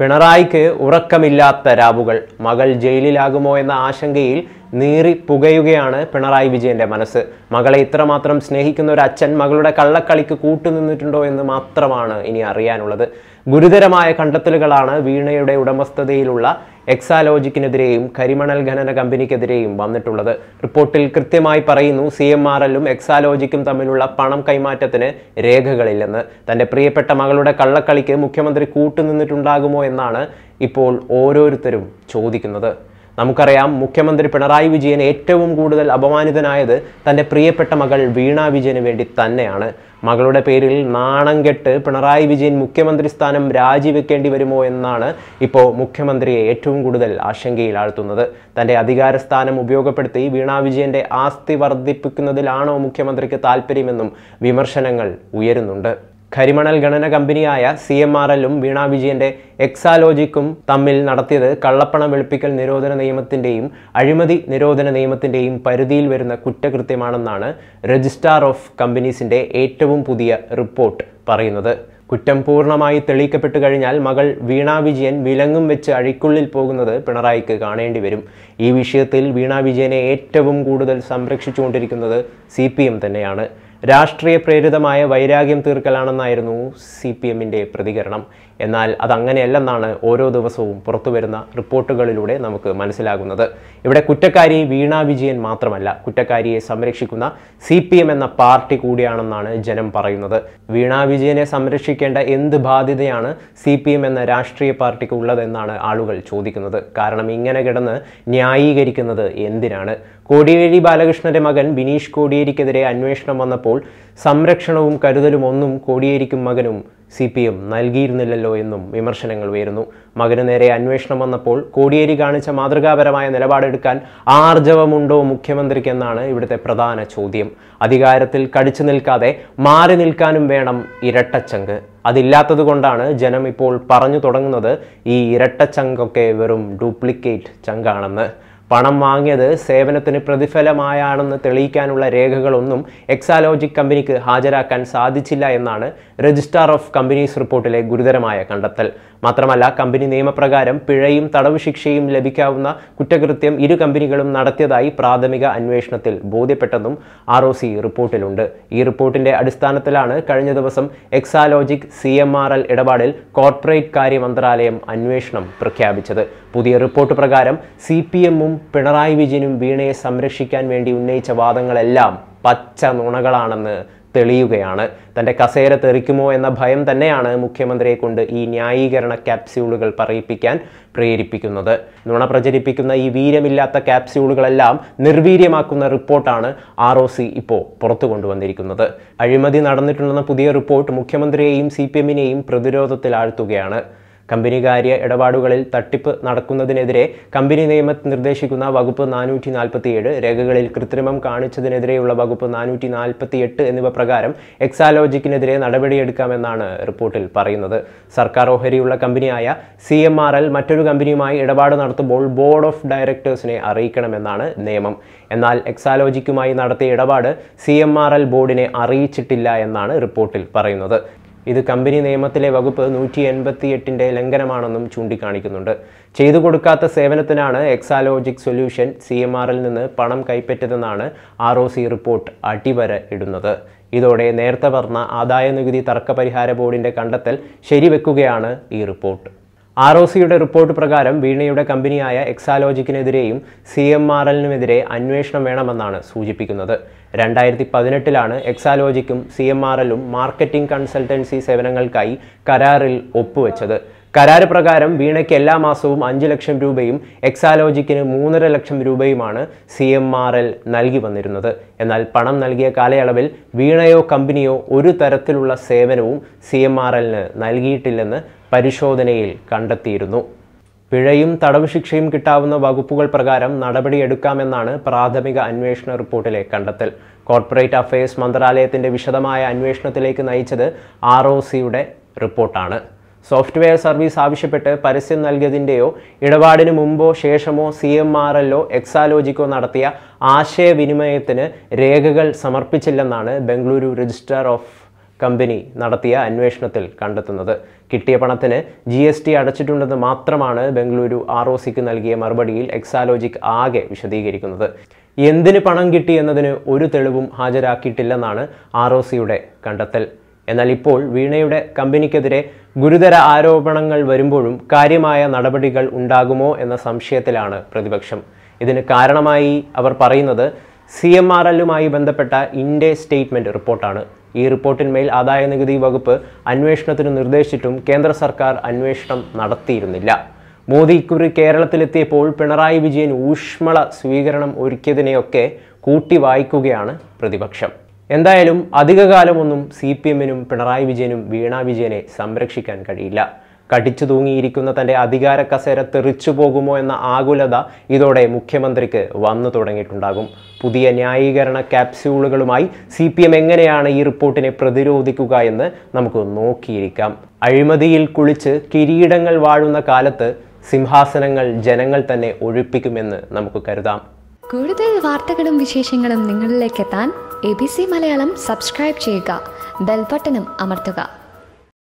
പിണറായിക്ക് ഉറക്കമില്ലാത്ത രാവുകൾ മകൾ ജയിലിലാകുമോ എന്ന ആശങ്കയിൽ നീറി പുകയുകയാണ് പിണറായി വിജയന്റെ മനസ്സ് മകളെ ഇത്രമാത്രം സ്നേഹിക്കുന്ന ഒരു അച്ഛൻ മകളുടെ കള്ളക്കളിക്ക് കൂട്ടുനിന്നിട്ടുണ്ടോ എന്ന് മാത്രമാണ് ഇനി അറിയാനുള്ളത് ഗുരുതരമായ കണ്ടെത്തലുകളാണ് വീണയുടെ ഉടമസ്ഥതയിലുള്ള എക്സാലോജിക്കിനെതിരെയും കരിമണൽ ഖനന കമ്പനിക്കെതിരെയും വന്നിട്ടുള്ളത് റിപ്പോർട്ടിൽ കൃത്യമായി പറയുന്നു സി എം ആർ എല്ലും എക്സാലോജിക്കും തമ്മിലുള്ള പണം കൈമാറ്റത്തിന് രേഖകളില്ലെന്ന് തൻ്റെ പ്രിയപ്പെട്ട മകളുടെ കള്ളക്കളിക്ക് മുഖ്യമന്ത്രി കൂട്ടുനിന്നിട്ടുണ്ടാകുമോ എന്നാണ് ഇപ്പോൾ ഓരോരുത്തരും ചോദിക്കുന്നത് നമുക്കറിയാം മുഖ്യമന്ത്രി പിണറായി വിജയൻ ഏറ്റവും കൂടുതൽ അപമാനിതനായത് തൻ്റെ പ്രിയപ്പെട്ട മകൾ വീണ വിജയന് വേണ്ടി തന്നെയാണ് മകളുടെ പേരിൽ നാണം കെട്ട് പിണറായി വിജയൻ മുഖ്യമന്ത്രി സ്ഥാനം രാജിവെക്കേണ്ടി വരുമോ എന്നാണ് ഇപ്പോൾ മുഖ്യമന്ത്രിയെ ഏറ്റവും കൂടുതൽ ആശങ്കയിൽ ആഴ്ത്തുന്നത് തൻ്റെ അധികാര സ്ഥാനം ഉപയോഗപ്പെടുത്തി വീണ വിജയൻ്റെ ആസ്തി വർദ്ധിപ്പിക്കുന്നതിലാണോ മുഖ്യമന്ത്രിക്ക് താല്പര്യമെന്നും വിമർശനങ്ങൾ ഉയരുന്നുണ്ട് കരിമണൽ ഗണന കമ്പനിയായ സി എം ആർ എല്ലും വീണാ വിജയന്റെ എക്സാലോജിക്കും തമ്മിൽ നടത്തിയത് കള്ളപ്പണം വെളുപ്പിക്കൽ നിരോധന നിയമത്തിന്റെയും അഴിമതി നിരോധന നിയമത്തിന്റെയും പരിധിയിൽ വരുന്ന കുറ്റകൃത്യമാണെന്നാണ് രജിസ്ട്രാർ ഓഫ് കമ്പനീസിന്റെ ഏറ്റവും പുതിയ റിപ്പോർട്ട് പറയുന്നത് കുറ്റം പൂർണ്ണമായി തെളിയിക്കപ്പെട്ടു കഴിഞ്ഞാൽ മകൾ വീണാ വിജയൻ വിലങ്ങും വെച്ച് അഴിക്കുള്ളിൽ പോകുന്നത് പിണറായിക്ക് കാണേണ്ടി വരും ഈ വിഷയത്തിൽ വീണാ വിജയനെ ഏറ്റവും കൂടുതൽ സംരക്ഷിച്ചുകൊണ്ടിരിക്കുന്നത് സി തന്നെയാണ് രാഷ്ട്രീയ പ്രേരിതമായ വൈരാഗ്യം തീർക്കലാണെന്നായിരുന്നു സി പി എമ്മിൻ്റെ പ്രതികരണം എന്നാൽ അതങ്ങനെയല്ലെന്നാണ് ഓരോ ദിവസവും പുറത്തുവരുന്ന റിപ്പോർട്ടുകളിലൂടെ നമുക്ക് മനസ്സിലാകുന്നത് ഇവിടെ കുറ്റക്കാരി വീണ വിജയൻ മാത്രമല്ല കുറ്റക്കാരിയെ സംരക്ഷിക്കുന്ന സി എന്ന പാർട്ടി കൂടിയാണെന്നാണ് ജനം പറയുന്നത് വീണ വിജയനെ സംരക്ഷിക്കേണ്ട എന്ത് ബാധ്യതയാണ് സി എന്ന രാഷ്ട്രീയ പാർട്ടിക്ക് ഉള്ളതെന്നാണ് ആളുകൾ ചോദിക്കുന്നത് കാരണം ഇങ്ങനെ കിടന്ന് ന്യായീകരിക്കുന്നത് എന്തിനാണ് കോടിയേരി ബാലകൃഷ്ണന്റെ മകൻ ബിനീഷ് കോടിയേരിക്കെതിരെ അന്വേഷണം വന്നപ്പോൾ സംരക്ഷണവും കരുതലും ഒന്നും കോടിയേരിക്കും മകനും സി പി എം നൽകിയിരുന്നില്ലല്ലോ എന്നും വിമർശനങ്ങൾ ഉയരുന്നു മകന് നേരെ അന്വേഷണം വന്നപ്പോൾ കോടിയേരി കാണിച്ച മാതൃകാപരമായ നിലപാടെടുക്കാൻ ആർജവമുണ്ടോ മുഖ്യമന്ത്രിക്കെന്നാണ് ഇവിടുത്തെ പ്രധാന ചോദ്യം അധികാരത്തിൽ കടിച്ചു നിൽക്കാതെ മാറി നിൽക്കാനും വേണം ഇരട്ടച്ചങ്ക് അതില്ലാത്തതുകൊണ്ടാണ് ജനം ഇപ്പോൾ പറഞ്ഞു തുടങ്ങുന്നത് ഈ ഇരട്ടച്ചങ്കൊക്കെ വെറും ഡ്യൂപ്ലിക്കേറ്റ് ചങ്കാണെന്ന് പണം വാങ്ങിയത് സേവനത്തിന് പ്രതിഫലമായാണെന്ന് തെളിയിക്കാനുള്ള രേഖകളൊന്നും എക്സാലോജിക് കമ്പനിക്ക് ഹാജരാക്കാൻ സാധിച്ചില്ല എന്നാണ് രജിസ്ട്രാർ ഓഫ് കമ്പനീസ് റിപ്പോർട്ടിലെ ഗുരുതരമായ കണ്ടെത്തൽ മാത്രമല്ല കമ്പനി നിയമപ്രകാരം പിഴയും തടവ് ശിക്ഷയും ലഭിക്കാവുന്ന കുറ്റകൃത്യം ഇരു കമ്പനികളും നടത്തിയതായി പ്രാഥമിക അന്വേഷണത്തിൽ ബോധ്യപ്പെട്ടെന്നും ആർ റിപ്പോർട്ടിലുണ്ട് ഈ റിപ്പോർട്ടിന്റെ അടിസ്ഥാനത്തിലാണ് കഴിഞ്ഞ ദിവസം എക്സാലോജിക് സി ഇടപാടിൽ കോർപ്പറേറ്റ് കാര്യ മന്ത്രാലയം അന്വേഷണം പ്രഖ്യാപിച്ചത് പുതിയ റിപ്പോർട്ട് പ്രകാരം സി പി എമ്മും പിണറായി വിജയനും വീണയെ സംരക്ഷിക്കാൻ വേണ്ടി ഉന്നയിച്ച വാദങ്ങളെല്ലാം പച്ച നുണകളാണെന്ന് തെളിയുകയാണ് തൻ്റെ കസേര തെറിക്കുമോ എന്ന ഭയം തന്നെയാണ് മുഖ്യമന്ത്രിയെ കൊണ്ട് ഈ ന്യായീകരണ ക്യാപ്സ്യൂളുകൾ പറയിപ്പിക്കാൻ പ്രേരിപ്പിക്കുന്നത് നുണ പ്രചരിപ്പിക്കുന്ന ഈ വീര്യമില്ലാത്ത ക്യാപ്സ്യൂളുകളെല്ലാം നിർവീര്യമാക്കുന്ന റിപ്പോർട്ടാണ് ആർ ഒ സി ഇപ്പോൾ പുറത്തു കൊണ്ടുവന്നിരിക്കുന്നത് അഴിമതി നടന്നിട്ടുണ്ടെന്ന പുതിയ റിപ്പോർട്ട് മുഖ്യമന്ത്രിയെയും സി പി എമ്മിനെയും പ്രതിരോധത്തിലാഴ്ത്തുകയാണ് കമ്പനി കാര്യ ഇടപാടുകളിൽ തട്ടിപ്പ് നടക്കുന്നതിനെതിരെ കമ്പനി നിയമത്ത് നിർദ്ദേശിക്കുന്ന വകുപ്പ് നാനൂറ്റി നാൽപ്പത്തിയേഴ് രേഖകളിൽ കൃത്രിമം കാണിച്ചതിനെതിരെയുള്ള വകുപ്പ് നാനൂറ്റി എട്ട് എന്നിവ പ്രകാരം എക്സാലോജിക്കിനെതിരെ നടപടിയെടുക്കാമെന്നാണ് റിപ്പോർട്ടിൽ പറയുന്നത് സർക്കാർ ഓഹരിയുള്ള കമ്പനിയായ സി എം ആർ എൽ മറ്റൊരു കമ്പനിയുമായി ഇടപാട് നടത്തുമ്പോൾ ബോർഡ് ഓഫ് ഡയറക്ടേഴ്സിനെ അറിയിക്കണമെന്നാണ് നിയമം എന്നാൽ എക്സാലോജിക്കുമായി നടത്തിയ ഇടപാട് സി എം ആർ എൽ ബോർഡിനെ അറിയിച്ചിട്ടില്ല എന്നാണ് റിപ്പോർട്ടിൽ പറയുന്നത് ഇത് കമ്പനി നിയമത്തിലെ വകുപ്പ് നൂറ്റി എൺപത്തി എട്ടിൻ്റെ ലംഘനമാണെന്നും ചൂണ്ടിക്കാണിക്കുന്നുണ്ട് ചെയ്തു കൊടുക്കാത്ത സേവനത്തിനാണ് എക്സാലോജിക് സൊല്യൂഷൻ സി എം ആറിൽ നിന്ന് പണം കൈപ്പറ്റതെന്നാണ് ആർ ഒ സി റിപ്പോർട്ട് അടിവര ഇടുന്നത് ഇതോടെ നേരത്തെ പറഞ്ഞ ആദായ നികുതി തർക്ക പരിഹാര ബോർഡിൻ്റെ കണ്ടെത്തൽ ശരിവെക്കുകയാണ് ഈ റിപ്പോർട്ട് ആർ ഒ സിയുടെ റിപ്പോർട്ട് പ്രകാരം വീണയുടെ കമ്പനിയായ എക്സാലോജിക്കിനെതിരെയും സി എം ആർ എല്ലിനുമെതിരെ അന്വേഷണം വേണമെന്നാണ് സൂചിപ്പിക്കുന്നത് രണ്ടായിരത്തി പതിനെട്ടിലാണ് എക്സാലോജിക്കും സി എം ആർ എല്ലും മാർക്കറ്റിംഗ് കൺസൾട്ടൻസി സേവനങ്ങൾക്കായി കരാറിൽ ഒപ്പുവെച്ചത് കരാറ് പ്രകാരം വീണയ്ക്ക് എല്ലാ മാസവും അഞ്ച് ലക്ഷം രൂപയും എക്സാലോജിക്കിന് മൂന്നര ലക്ഷം രൂപയുമാണ് സി എം ആർ എൽ നൽകി വന്നിരുന്നത് എന്നാൽ പണം നൽകിയ കാലയളവിൽ വീണയോ കമ്പനിയോ ഒരു തരത്തിലുള്ള സേവനവും സി എം ആർ എല്ലിന് നൽകിയിട്ടില്ലെന്ന് പരിശോധനയിൽ കണ്ടെത്തിയിരുന്നു പിഴയും തടവ് ശിക്ഷയും കിട്ടാവുന്ന വകുപ്പുകൾ പ്രകാരം നടപടിയെടുക്കാമെന്നാണ് പ്രാഥമിക അന്വേഷണ റിപ്പോർട്ടിലെ കണ്ടെത്തൽ കോർപ്പറേറ്റ് അഫയേഴ്സ് മന്ത്രാലയത്തിന്റെ വിശദമായ അന്വേഷണത്തിലേക്ക് നയിച്ചത് ആർ ഒ സിയുടെ റിപ്പോർട്ടാണ് സോഫ്റ്റ്വെയർ സർവീസ് ആവശ്യപ്പെട്ട് പരസ്യം നൽകിയതിൻ്റെയോ ഇടപാടിന് മുമ്പോ ശേഷമോ സി എം ആർ എല്ലോ എക്സാലോജിക്കോ നടത്തിയ ആശയവിനിമയത്തിന് രേഖകൾ സമർപ്പിച്ചില്ലെന്നാണ് ബംഗളൂരു രജിസ്ട്രാർ ഓഫ് കമ്പനി നടത്തിയ അന്വേഷണത്തിൽ കണ്ടെത്തുന്നത് കിട്ടിയ പണത്തിന് ജി എസ് ടി അടച്ചിട്ടുണ്ടെന്ന് മാത്രമാണ് ബംഗളൂരു ആർ ഒ സിക്ക് നൽകിയ മറുപടിയിൽ എക്സാലോജിക് ആകെ വിശദീകരിക്കുന്നത് എന്തിന് പണം കിട്ടി എന്നതിന് ഒരു തെളിവും ഹാജരാക്കിയിട്ടില്ലെന്നാണ് ആർ ഒ സിയുടെ കണ്ടെത്തൽ എന്നാൽ ഇപ്പോൾ വീണയുടെ കമ്പനിക്കെതിരെ ഗുരുതര ആരോപണങ്ങൾ വരുമ്പോഴും കാര്യമായ നടപടികൾ ഉണ്ടാകുമോ എന്ന സംശയത്തിലാണ് പ്രതിപക്ഷം ഇതിന് കാരണമായി അവർ പറയുന്നത് സി എം ആർ എല്ലുമായി ബന്ധപ്പെട്ട ഇൻഡേ സ്റ്റേറ്റ്മെൻറ്റ് റിപ്പോർട്ടാണ് ഈ റിപ്പോർട്ടിന്മേൽ ആദായ നികുതി വകുപ്പ് അന്വേഷണത്തിന് നിർദ്ദേശിച്ചിട്ടും കേന്ദ്ര സർക്കാർ അന്വേഷണം നടത്തിയിരുന്നില്ല മോദി ഇക്കുറി കേരളത്തിലെത്തിയപ്പോൾ പിണറായി വിജയൻ ഊഷ്മള സ്വീകരണം ഒരുക്കിയതിനെയൊക്കെ കൂട്ടി വായിക്കുകയാണ് പ്രതിപക്ഷം എന്തായാലും അധികകാലമൊന്നും സി പി എമ്മിനും പിണറായി വിജയനും വീണാ വിജയനെ സംരക്ഷിക്കാൻ കഴിയില്ല കടിച്ചു തൂങ്ങിയിരിക്കുന്ന തൻ്റെ അധികാര കസേര തെറിച്ചു പോകുമോ എന്ന ആകുലത ഇതോടെ മുഖ്യമന്ത്രിക്ക് വന്നു തുടങ്ങിയിട്ടുണ്ടാകും പുതിയ ന്യായീകരണ ക്യാപ്സ്യൂളുകളുമായി സി പി എം എങ്ങനെയാണ് ഈ റിപ്പോർട്ടിനെ പ്രതിരോധിക്കുക എന്ന് നമുക്ക് നോക്കിയിരിക്കാം അഴിമതിയിൽ കുളിച്ച് കിരീടങ്ങൾ വാഴുന്ന കാലത്ത് സിംഹാസനങ്ങൾ ജനങ്ങൾ തന്നെ ഒഴിപ്പിക്കുമെന്ന് നമുക്ക് കരുതാം കൂടുതൽ വാർത്തകളും വിശേഷങ്ങളും നിങ്ങളിലേക്ക് എത്താൻ A B C Malayalam subscribe ചെയ്യുക ബെൽബട്ടനും അമർത്തുക